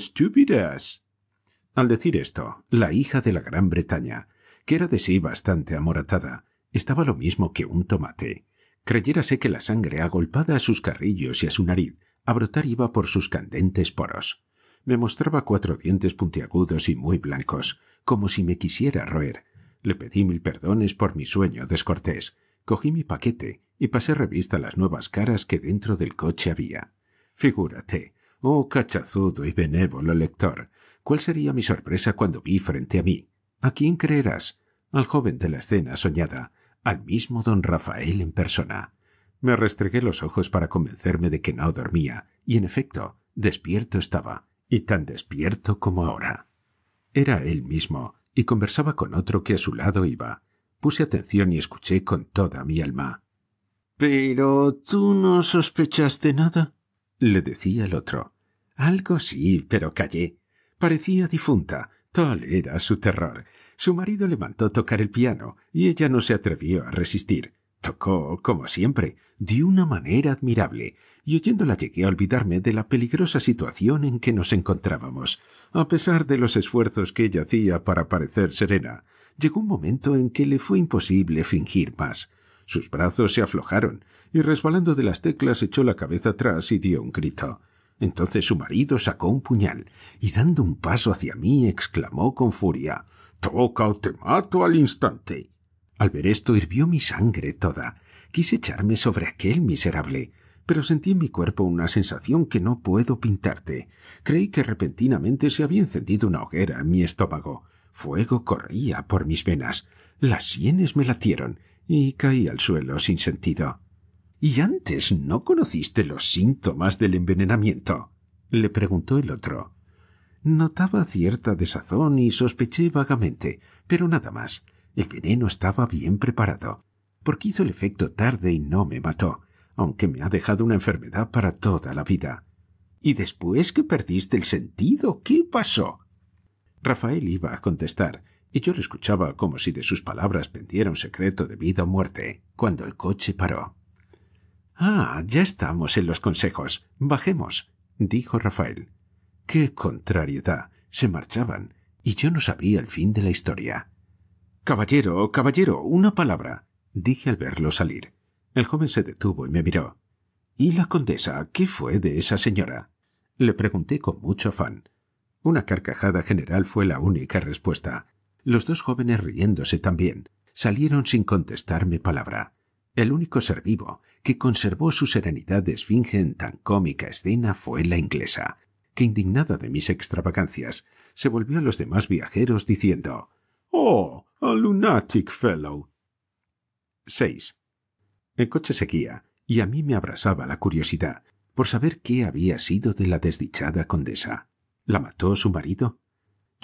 Al decir esto, la hija de la Gran Bretaña, que era de sí bastante amoratada, estaba lo mismo que un tomate. Creyérase que la sangre agolpada a sus carrillos y a su nariz a brotar iba por sus candentes poros. Me mostraba cuatro dientes puntiagudos y muy blancos, como si me quisiera roer. Le pedí mil perdones por mi sueño descortés. Cogí mi paquete y pasé revista las nuevas caras que dentro del coche había. Figúrate, oh cachazudo y benévolo lector, cuál sería mi sorpresa cuando vi frente a mí. ¿A quién creerás? Al joven de la escena soñada, al mismo don Rafael en persona. Me restregué los ojos para convencerme de que no dormía, y en efecto, despierto estaba, y tan despierto como ahora. Era él mismo, y conversaba con otro que a su lado iba. Puse atención y escuché con toda mi alma. Pero tú no sospechaste nada, le decía el otro. Algo sí, pero callé. Parecía difunta. Tal era su terror. Su marido le mandó tocar el piano y ella no se atrevió a resistir. Tocó, como siempre, de una manera admirable, y oyéndola llegué a olvidarme de la peligrosa situación en que nos encontrábamos, a pesar de los esfuerzos que ella hacía para parecer serena. Llegó un momento en que le fue imposible fingir más. Sus brazos se aflojaron, y resbalando de las teclas echó la cabeza atrás y dio un grito. Entonces su marido sacó un puñal, y dando un paso hacia mí exclamó con furia Toca o te mato al instante. Al ver esto hirvió mi sangre toda. Quise echarme sobre aquel miserable, pero sentí en mi cuerpo una sensación que no puedo pintarte. Creí que repentinamente se había encendido una hoguera en mi estómago. Fuego corría por mis venas. Las sienes me latieron y caí al suelo sin sentido. ¿Y antes no conociste los síntomas del envenenamiento? le preguntó el otro. Notaba cierta desazón y sospeché vagamente, pero nada más. El veneno estaba bien preparado, porque hizo el efecto tarde y no me mató, aunque me ha dejado una enfermedad para toda la vida. ¿Y después que perdiste el sentido, qué pasó? Rafael iba a contestar, y yo le escuchaba como si de sus palabras pendiera un secreto de vida o muerte, cuando el coche paró. Ah, ya estamos en los consejos. Bajemos, dijo Rafael. Qué contrariedad. Se marchaban, y yo no sabía el fin de la historia. Caballero, caballero, una palabra, dije al verlo salir. El joven se detuvo y me miró. ¿Y la condesa? ¿Qué fue de esa señora? Le pregunté con mucho afán. Una carcajada general fue la única respuesta. Los dos jóvenes riéndose también salieron sin contestarme palabra. El único ser vivo que conservó su serenidad de esfinge en tan cómica escena fue la inglesa, que indignada de mis extravagancias, se volvió a los demás viajeros diciendo Oh, a lunatic fellow. 6. El coche seguía, y a mí me abrasaba la curiosidad por saber qué había sido de la desdichada condesa. ¿La mató su marido?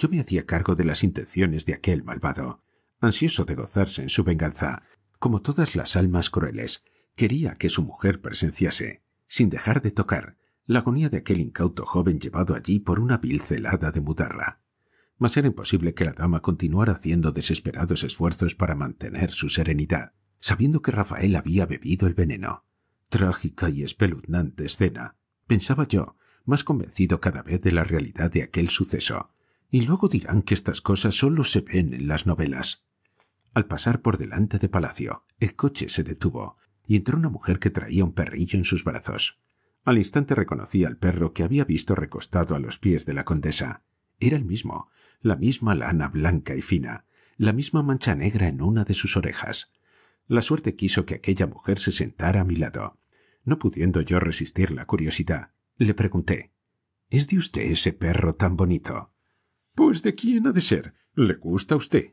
Yo me hacía cargo de las intenciones de aquel malvado, ansioso de gozarse en su venganza. Como todas las almas crueles, quería que su mujer presenciase, sin dejar de tocar, la agonía de aquel incauto joven llevado allí por una vil celada de mudarla. Mas era imposible que la dama continuara haciendo desesperados esfuerzos para mantener su serenidad, sabiendo que Rafael había bebido el veneno. Trágica y espeluznante escena, pensaba yo, más convencido cada vez de la realidad de aquel suceso, y luego dirán que estas cosas solo se ven en las novelas. Al pasar por delante de Palacio, el coche se detuvo y entró una mujer que traía un perrillo en sus brazos. Al instante reconocí al perro que había visto recostado a los pies de la condesa. Era el mismo, la misma lana blanca y fina, la misma mancha negra en una de sus orejas. La suerte quiso que aquella mujer se sentara a mi lado. No pudiendo yo resistir la curiosidad, le pregunté ¿Es de usted ese perro tan bonito? Pues de quién ha de ser. Le gusta a usted.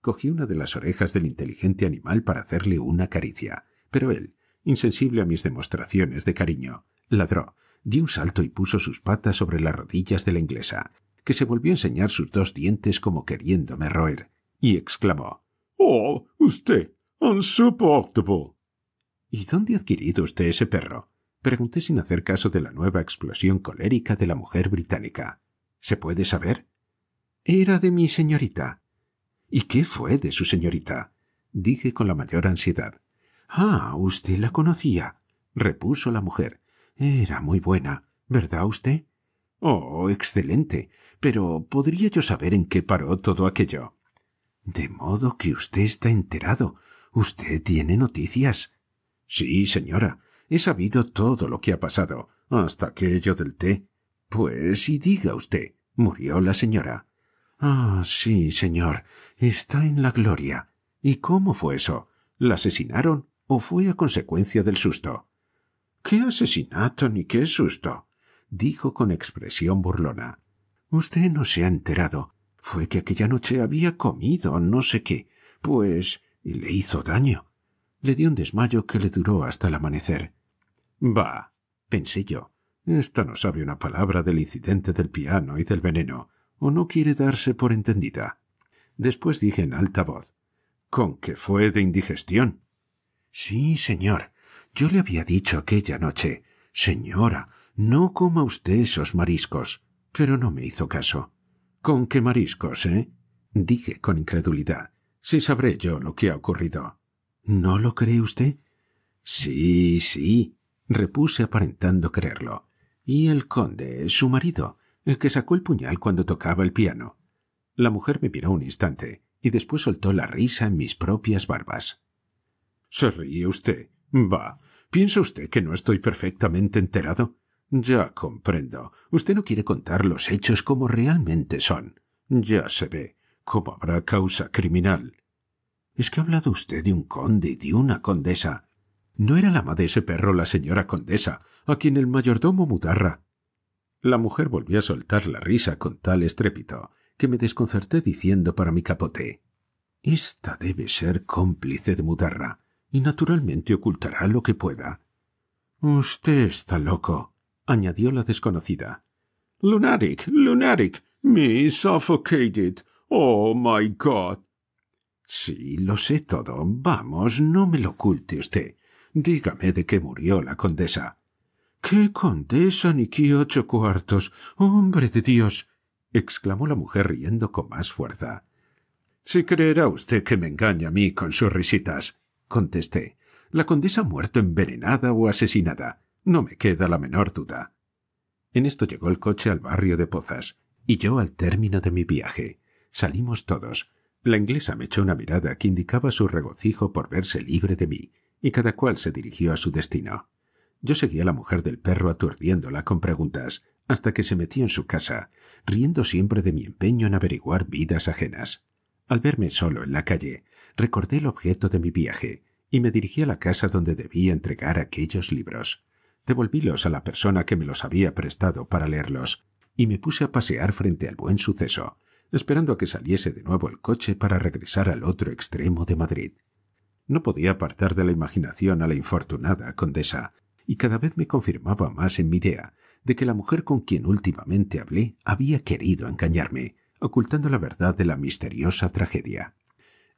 Cogí una de las orejas del inteligente animal para hacerle una caricia, pero él, insensible a mis demostraciones de cariño, ladró, dio un salto y puso sus patas sobre las rodillas de la inglesa, que se volvió a enseñar sus dos dientes como queriéndome roer, y exclamó Oh, usted, suportable. ¿Y dónde ha adquirido usted ese perro? pregunté sin hacer caso de la nueva explosión colérica de la mujer británica. ¿Se puede saber? Era de mi señorita. ¿Y qué fue de su señorita? dije con la mayor ansiedad. Ah, usted la conocía, repuso la mujer. Era muy buena, ¿verdad usted? Oh, excelente. Pero ¿podría yo saber en qué paró todo aquello? De modo que usted está enterado. Usted tiene noticias. Sí, señora. He sabido todo lo que ha pasado, hasta aquello del té. Pues y diga usted, murió la señora. Ah, sí, señor. Está en la gloria. ¿Y cómo fue eso? ¿La asesinaron o fue a consecuencia del susto? ¿Qué asesinato ni qué susto? dijo con expresión burlona. Usted no se ha enterado. Fue que aquella noche había comido no sé qué, pues le hizo daño. Le dio un desmayo que le duró hasta el amanecer. Bah, pensé yo. Esta no sabe una palabra del incidente del piano y del veneno o no quiere darse por entendida. Después dije en alta voz con que fue de indigestión. Sí, señor. Yo le había dicho aquella noche Señora, no coma usted esos mariscos. Pero no me hizo caso. ¿Con qué mariscos, eh? dije con incredulidad. Si sabré yo lo que ha ocurrido. ¿No lo cree usted? Sí, sí, repuse aparentando creerlo. Y el conde, su marido, el que sacó el puñal cuando tocaba el piano. La mujer me miró un instante y después soltó la risa en mis propias barbas. Se ríe usted. Va. ¿Piensa usted que no estoy perfectamente enterado? Ya comprendo. Usted no quiere contar los hechos como realmente son. Ya se ve. ¿Cómo habrá causa criminal? Es que ha hablado usted de un conde y de una condesa. ¿No era la ama de ese perro la señora condesa, a quien el mayordomo Mudarra la mujer volvió a soltar la risa con tal estrépito que me desconcerté diciendo para mi capote Esta debe ser cómplice de Mudarra, y naturalmente ocultará lo que pueda. Usted está loco, añadió la desconocida. Lunatic, lunatic, me suffocated. Oh my God. Sí, lo sé todo. Vamos, no me lo oculte usted. Dígame de qué murió la condesa. ¡Qué condesa ni qué ocho cuartos! ¡Hombre de Dios! exclamó la mujer riendo con más fuerza. Si creerá usted que me engaña a mí con sus risitas, contesté. La condesa ha muerto envenenada o asesinada. No me queda la menor duda. En esto llegó el coche al barrio de Pozas, y yo al término de mi viaje. Salimos todos. La inglesa me echó una mirada que indicaba su regocijo por verse libre de mí, y cada cual se dirigió a su destino. Yo seguí a la mujer del perro aturdiéndola con preguntas, hasta que se metió en su casa, riendo siempre de mi empeño en averiguar vidas ajenas. Al verme solo en la calle, recordé el objeto de mi viaje y me dirigí a la casa donde debía entregar aquellos libros. Devolvílos a la persona que me los había prestado para leerlos y me puse a pasear frente al buen suceso, esperando a que saliese de nuevo el coche para regresar al otro extremo de Madrid. No podía apartar de la imaginación a la infortunada condesa, y cada vez me confirmaba más en mi idea de que la mujer con quien últimamente hablé había querido engañarme, ocultando la verdad de la misteriosa tragedia.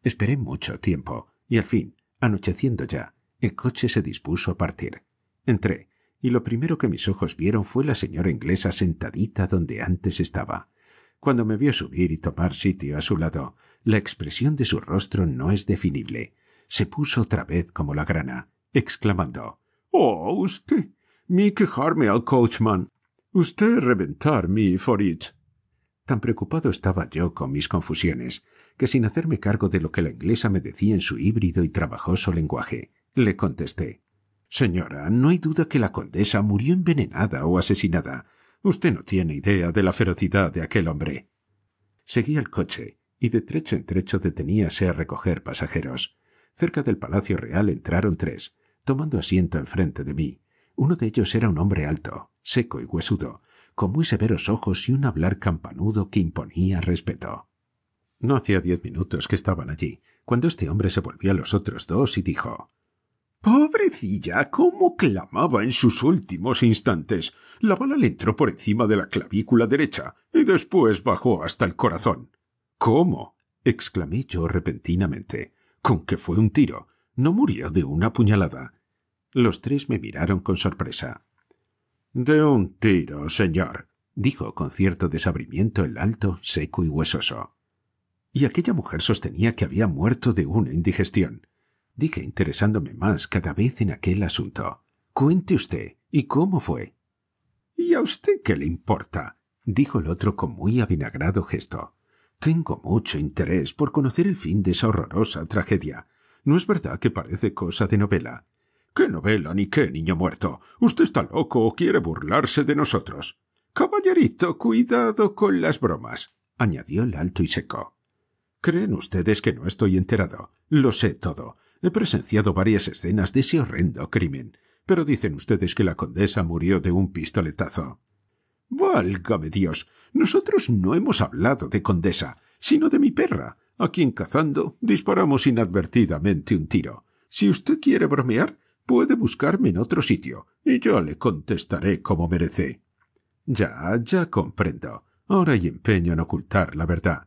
Esperé mucho tiempo, y al fin, anocheciendo ya, el coche se dispuso a partir. Entré, y lo primero que mis ojos vieron fue la señora inglesa sentadita donde antes estaba. Cuando me vio subir y tomar sitio a su lado, la expresión de su rostro no es definible. Se puso otra vez como la grana, exclamando Oh, usted, mi quejarme al coachman, usted reventar mi for it. Tan preocupado estaba yo con mis confusiones, que sin hacerme cargo de lo que la inglesa me decía en su híbrido y trabajoso lenguaje, le contesté. Señora, no hay duda que la condesa murió envenenada o asesinada. Usted no tiene idea de la ferocidad de aquel hombre. seguí el coche, y de trecho en trecho deteníase a recoger pasajeros. Cerca del Palacio Real entraron tres, tomando asiento enfrente de mí. Uno de ellos era un hombre alto, seco y huesudo, con muy severos ojos y un hablar campanudo que imponía respeto. No hacía diez minutos que estaban allí, cuando este hombre se volvió a los otros dos y dijo Pobrecilla, cómo clamaba en sus últimos instantes. La bala le entró por encima de la clavícula derecha y después bajó hasta el corazón. ¿Cómo? exclamé yo repentinamente. Con qué fue un tiro, no murió de una puñalada. Los tres me miraron con sorpresa. De un tiro, señor, dijo con cierto desabrimiento el alto, seco y huesoso. Y aquella mujer sostenía que había muerto de una indigestión. Dije interesándome más cada vez en aquel asunto. Cuente usted, ¿y cómo fue? ¿Y a usted qué le importa? dijo el otro con muy avinagrado gesto. Tengo mucho interés por conocer el fin de esa horrorosa tragedia, ¿No es verdad que parece cosa de novela? ¿Qué novela ni qué, niño muerto? Usted está loco o quiere burlarse de nosotros. Caballerito, cuidado con las bromas, añadió el alto y seco. ¿Creen ustedes que no estoy enterado? Lo sé todo. He presenciado varias escenas de ese horrendo crimen. Pero dicen ustedes que la condesa murió de un pistoletazo. Válgame Dios. Nosotros no hemos hablado de condesa, sino de mi perra, a cazando disparamos inadvertidamente un tiro. Si usted quiere bromear, puede buscarme en otro sitio, y yo le contestaré como merece. Ya, ya comprendo. Ahora hay empeño en ocultar la verdad.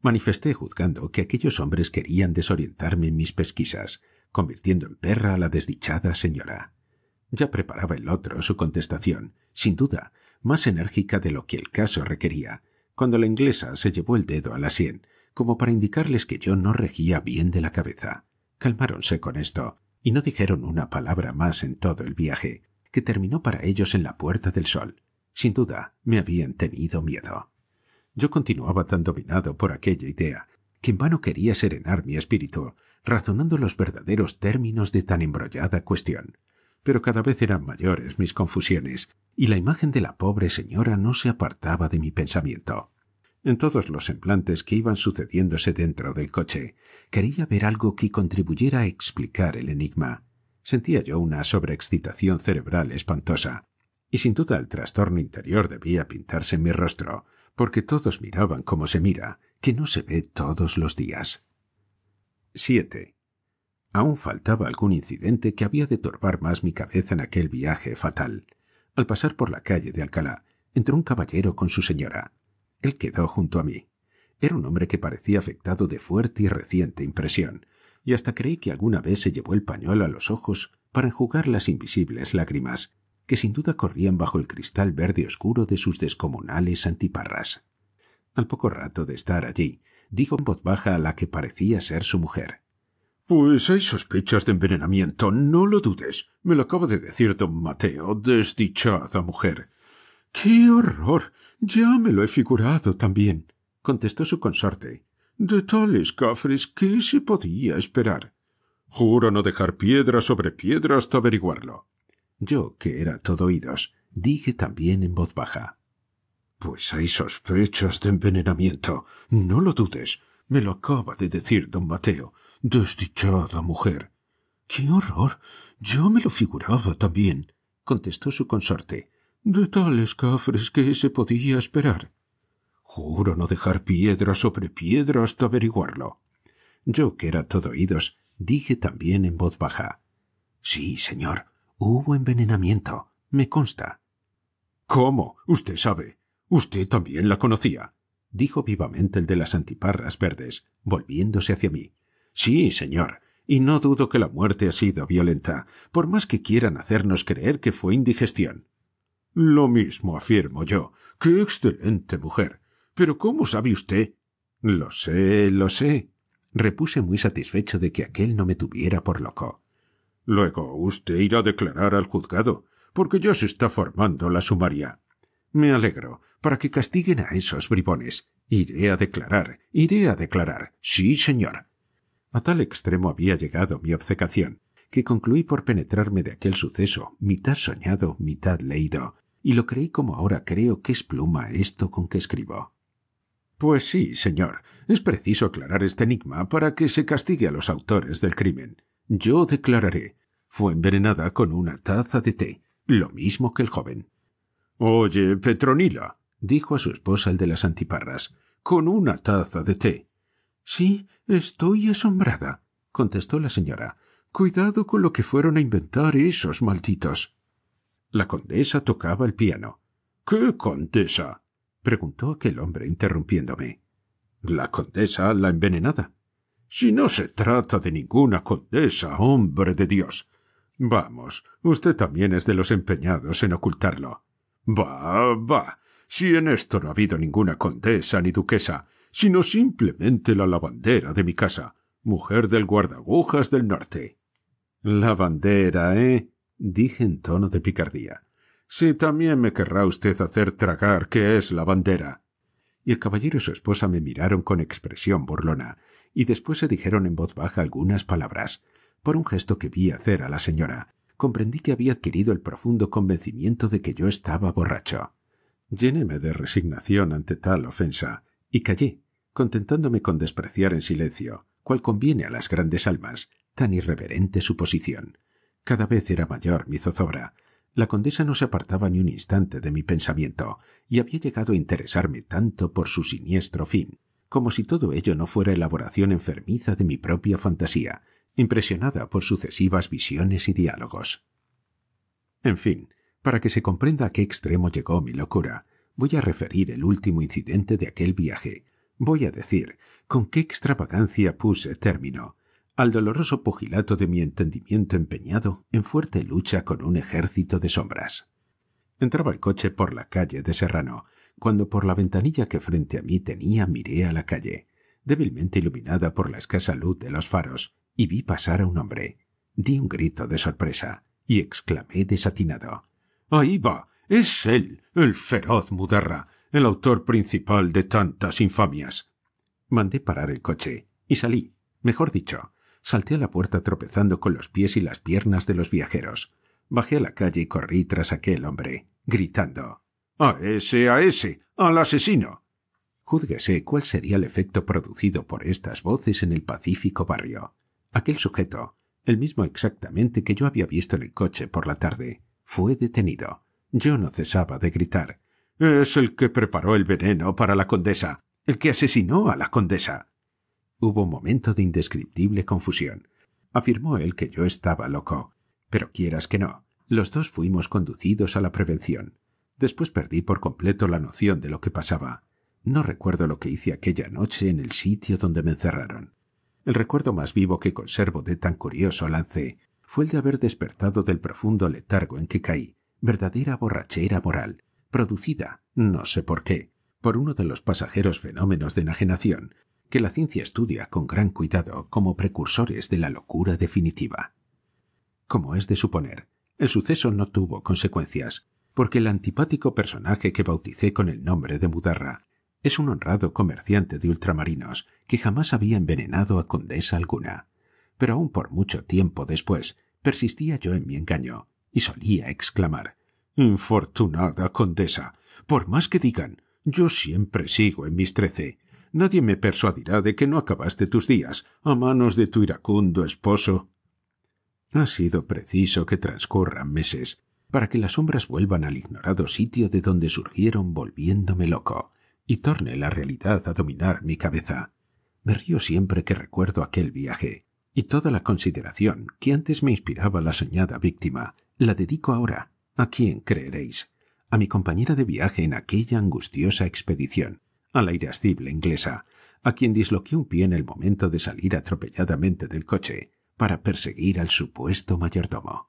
Manifesté juzgando que aquellos hombres querían desorientarme en mis pesquisas, convirtiendo en perra a la desdichada señora. Ya preparaba el otro su contestación, sin duda, más enérgica de lo que el caso requería, cuando la inglesa se llevó el dedo a la sien, como para indicarles que yo no regía bien de la cabeza. Calmáronse con esto, y no dijeron una palabra más en todo el viaje, que terminó para ellos en la Puerta del Sol. Sin duda, me habían tenido miedo. Yo continuaba tan dominado por aquella idea, que en vano quería serenar mi espíritu, razonando los verdaderos términos de tan embrollada cuestión. Pero cada vez eran mayores mis confusiones, y la imagen de la pobre señora no se apartaba de mi pensamiento. En todos los semblantes que iban sucediéndose dentro del coche, quería ver algo que contribuyera a explicar el enigma. Sentía yo una sobreexcitación cerebral espantosa, y sin duda el trastorno interior debía pintarse en mi rostro, porque todos miraban como se mira, que no se ve todos los días. 7. Aún faltaba algún incidente que había de torbar más mi cabeza en aquel viaje fatal. Al pasar por la calle de Alcalá, entró un caballero con su señora. Él quedó junto a mí. Era un hombre que parecía afectado de fuerte y reciente impresión, y hasta creí que alguna vez se llevó el pañuelo a los ojos para enjugar las invisibles lágrimas que sin duda corrían bajo el cristal verde oscuro de sus descomunales antiparras. Al poco rato de estar allí, dijo en voz baja a la que parecía ser su mujer. Pues hay sospechas de envenenamiento, no lo dudes. Me lo acaba de decir don Mateo, desdichada mujer. ¡Qué horror! Ya me lo he figurado también, contestó su consorte. De tales cafres, ¿qué se podía esperar? Juro no dejar piedra sobre piedra hasta averiguarlo. Yo, que era todo oídos, dije también en voz baja. Pues hay sospechas de envenenamiento. No lo dudes. Me lo acaba de decir don Mateo. Desdichada mujer. ¡Qué horror! Yo me lo figuraba también, contestó su consorte, de tales cafres que se podía esperar. Juro no dejar piedra sobre piedra hasta averiguarlo. Yo, que era todo oídos, dije también en voz baja. Sí, señor, hubo envenenamiento, me consta. ¿Cómo? Usted sabe. Usted también la conocía, dijo vivamente el de las antiparras verdes, volviéndose hacia mí. Sí, señor, y no dudo que la muerte ha sido violenta, por más que quieran hacernos creer que fue indigestión. Lo mismo afirmo yo. ¡Qué excelente mujer! Pero ¿cómo sabe usted? Lo sé, lo sé, repuse muy satisfecho de que aquel no me tuviera por loco. Luego usted irá a declarar al juzgado, porque ya se está formando la sumaria. Me alegro, para que castiguen a esos bribones. Iré a declarar, iré a declarar. Sí, señor. A tal extremo había llegado mi obcecación, que concluí por penetrarme de aquel suceso, mitad soñado, mitad leído, y lo creí como ahora creo que es pluma esto con que escribo. Pues sí, señor. Es preciso aclarar este enigma para que se castigue a los autores del crimen. Yo declararé. Fue envenenada con una taza de té, lo mismo que el joven. Oye, Petronila, dijo a su esposa el de las antiparras, con una taza de té. Sí, estoy asombrada, contestó la señora. Cuidado con lo que fueron a inventar esos malditos. La condesa tocaba el piano. ¿Qué condesa? preguntó aquel hombre interrumpiéndome. La condesa, la envenenada. Si no se trata de ninguna condesa, hombre de Dios. Vamos, usted también es de los empeñados en ocultarlo. Va, va. Si en esto no ha habido ninguna condesa ni duquesa, sino simplemente la lavandera de mi casa, mujer del guardagujas del norte. Lavandera, ¿eh? dije en tono de picardía. Si también me querrá usted hacer tragar qué es la bandera. Y el caballero y su esposa me miraron con expresión burlona, y después se dijeron en voz baja algunas palabras. Por un gesto que vi hacer a la señora, comprendí que había adquirido el profundo convencimiento de que yo estaba borracho. Llenéme de resignación ante tal ofensa, y callé, contentándome con despreciar en silencio, cual conviene a las grandes almas, tan irreverente su posición. Cada vez era mayor mi zozobra. La condesa no se apartaba ni un instante de mi pensamiento, y había llegado a interesarme tanto por su siniestro fin, como si todo ello no fuera elaboración enfermiza de mi propia fantasía, impresionada por sucesivas visiones y diálogos. En fin, para que se comprenda a qué extremo llegó mi locura, voy a referir el último incidente de aquel viaje. Voy a decir con qué extravagancia puse término, al doloroso pugilato de mi entendimiento empeñado en fuerte lucha con un ejército de sombras. Entraba el coche por la calle de Serrano, cuando por la ventanilla que frente a mí tenía miré a la calle, débilmente iluminada por la escasa luz de los faros, y vi pasar a un hombre. Di un grito de sorpresa y exclamé desatinado. ¡Ahí va! ¡Es él! ¡El feroz Mudarra! ¡El autor principal de tantas infamias! Mandé parar el coche y salí, mejor dicho, Salté a la puerta tropezando con los pies y las piernas de los viajeros. Bajé a la calle y corrí tras aquel hombre, gritando A ese, a ese, al asesino. Júzguese cuál sería el efecto producido por estas voces en el pacífico barrio. Aquel sujeto, el mismo exactamente que yo había visto en el coche por la tarde, fue detenido. Yo no cesaba de gritar. Es el que preparó el veneno para la condesa. El que asesinó a la condesa. Hubo un momento de indescriptible confusión. Afirmó él que yo estaba loco. Pero quieras que no, los dos fuimos conducidos a la prevención. Después perdí por completo la noción de lo que pasaba. No recuerdo lo que hice aquella noche en el sitio donde me encerraron. El recuerdo más vivo que conservo de tan curioso lance fue el de haber despertado del profundo letargo en que caí, verdadera borrachera moral, producida, no sé por qué, por uno de los pasajeros fenómenos de enajenación que la ciencia estudia con gran cuidado como precursores de la locura definitiva. Como es de suponer, el suceso no tuvo consecuencias, porque el antipático personaje que bauticé con el nombre de Mudarra es un honrado comerciante de ultramarinos que jamás había envenenado a condesa alguna. Pero aún por mucho tiempo después persistía yo en mi engaño y solía exclamar Infortunada condesa, por más que digan, yo siempre sigo en mis trece Nadie me persuadirá de que no acabaste tus días a manos de tu iracundo esposo. Ha sido preciso que transcurran meses para que las sombras vuelvan al ignorado sitio de donde surgieron volviéndome loco, y torne la realidad a dominar mi cabeza. Me río siempre que recuerdo aquel viaje, y toda la consideración que antes me inspiraba la soñada víctima la dedico ahora, ¿a quién creeréis? A mi compañera de viaje en aquella angustiosa expedición, a la irascible inglesa, a quien disloqué un pie en el momento de salir atropelladamente del coche para perseguir al supuesto mayordomo.